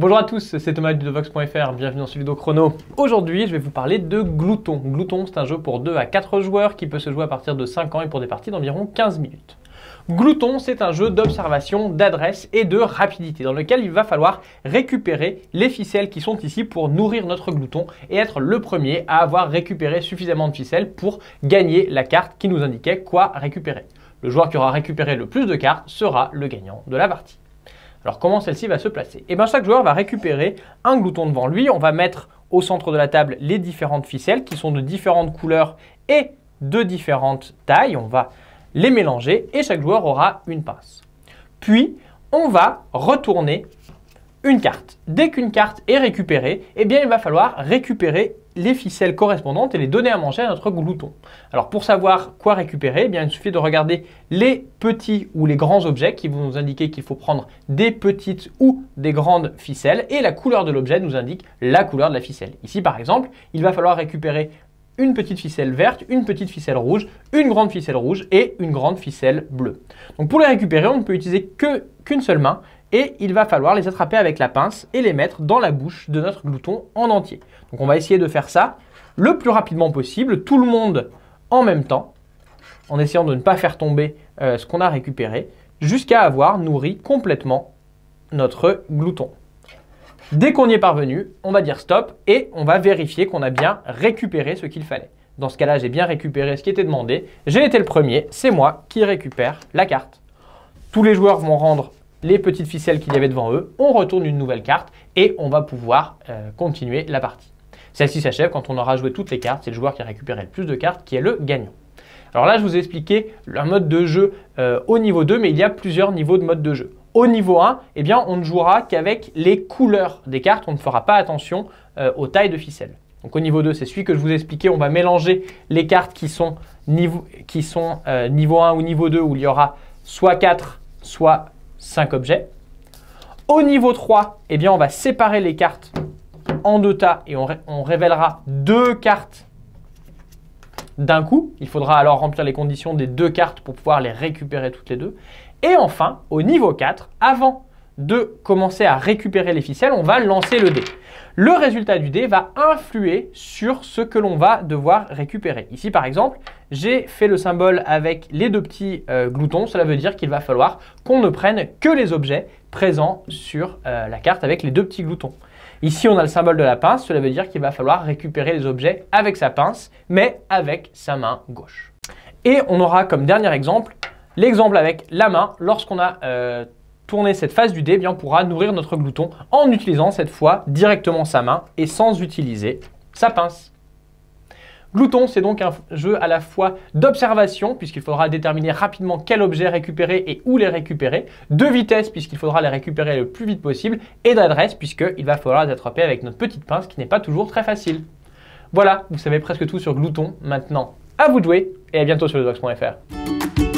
Bonjour à tous, c'est Thomas de Vox.fr, bienvenue dans ce vidéo chrono. Aujourd'hui, je vais vous parler de Glouton. Glouton, c'est un jeu pour 2 à 4 joueurs qui peut se jouer à partir de 5 ans et pour des parties d'environ 15 minutes. Glouton, c'est un jeu d'observation, d'adresse et de rapidité dans lequel il va falloir récupérer les ficelles qui sont ici pour nourrir notre glouton et être le premier à avoir récupéré suffisamment de ficelles pour gagner la carte qui nous indiquait quoi récupérer. Le joueur qui aura récupéré le plus de cartes sera le gagnant de la partie. Alors comment celle-ci va se placer Eh bien chaque joueur va récupérer un glouton devant lui. On va mettre au centre de la table les différentes ficelles qui sont de différentes couleurs et de différentes tailles. On va les mélanger et chaque joueur aura une pince. Puis on va retourner une carte. Dès qu'une carte est récupérée, eh bien il va falloir récupérer les ficelles correspondantes et les donner à manger à notre glouton. Alors pour savoir quoi récupérer, eh bien il suffit de regarder les petits ou les grands objets qui vont nous indiquer qu'il faut prendre des petites ou des grandes ficelles et la couleur de l'objet nous indique la couleur de la ficelle. Ici par exemple, il va falloir récupérer une petite ficelle verte, une petite ficelle rouge, une grande ficelle rouge et une grande ficelle bleue. Donc pour les récupérer, on ne peut utiliser qu'une seule main et il va falloir les attraper avec la pince et les mettre dans la bouche de notre glouton en entier. Donc on va essayer de faire ça le plus rapidement possible, tout le monde en même temps, en essayant de ne pas faire tomber euh, ce qu'on a récupéré, jusqu'à avoir nourri complètement notre glouton. Dès qu'on y est parvenu, on va dire stop et on va vérifier qu'on a bien récupéré ce qu'il fallait. Dans ce cas-là, j'ai bien récupéré ce qui était demandé. J'ai été le premier, c'est moi qui récupère la carte. Tous les joueurs vont rendre les petites ficelles qu'il y avait devant eux, on retourne une nouvelle carte et on va pouvoir euh, continuer la partie. Celle-ci s'achève quand on aura joué toutes les cartes, c'est le joueur qui a récupéré le plus de cartes qui est le gagnant. Alors là, je vous ai expliqué un mode de jeu euh, au niveau 2, mais il y a plusieurs niveaux de mode de jeu. Au niveau 1, eh bien, on ne jouera qu'avec les couleurs des cartes, on ne fera pas attention euh, aux tailles de ficelles. Donc au niveau 2, c'est celui que je vous ai expliqué, on va mélanger les cartes qui sont, niveau, qui sont niveau 1 ou niveau 2, où il y aura soit 4, soit 5 objets. Au niveau 3, eh bien, on va séparer les cartes en deux tas et on, on révélera deux cartes d'un coup. Il faudra alors remplir les conditions des deux cartes pour pouvoir les récupérer toutes les deux. Et enfin, au niveau 4, avant de commencer à récupérer les ficelles, on va lancer le dé. Le résultat du dé va influer sur ce que l'on va devoir récupérer. Ici, par exemple, j'ai fait le symbole avec les deux petits euh, gloutons. Cela veut dire qu'il va falloir qu'on ne prenne que les objets présents sur euh, la carte avec les deux petits gloutons. Ici, on a le symbole de la pince. Cela veut dire qu'il va falloir récupérer les objets avec sa pince, mais avec sa main gauche. Et on aura comme dernier exemple l'exemple avec la main lorsqu'on a... Euh, tourner cette phase du dé, eh bien, on pourra nourrir notre glouton en utilisant cette fois directement sa main et sans utiliser sa pince. Glouton, c'est donc un jeu à la fois d'observation, puisqu'il faudra déterminer rapidement quel objet récupérer et où les récupérer, de vitesse, puisqu'il faudra les récupérer le plus vite possible, et d'adresse, puisqu'il va falloir les attraper avec notre petite pince, qui n'est pas toujours très facile. Voilà, vous savez presque tout sur Glouton. Maintenant, à vous de jouer, et à bientôt sur lebox.fr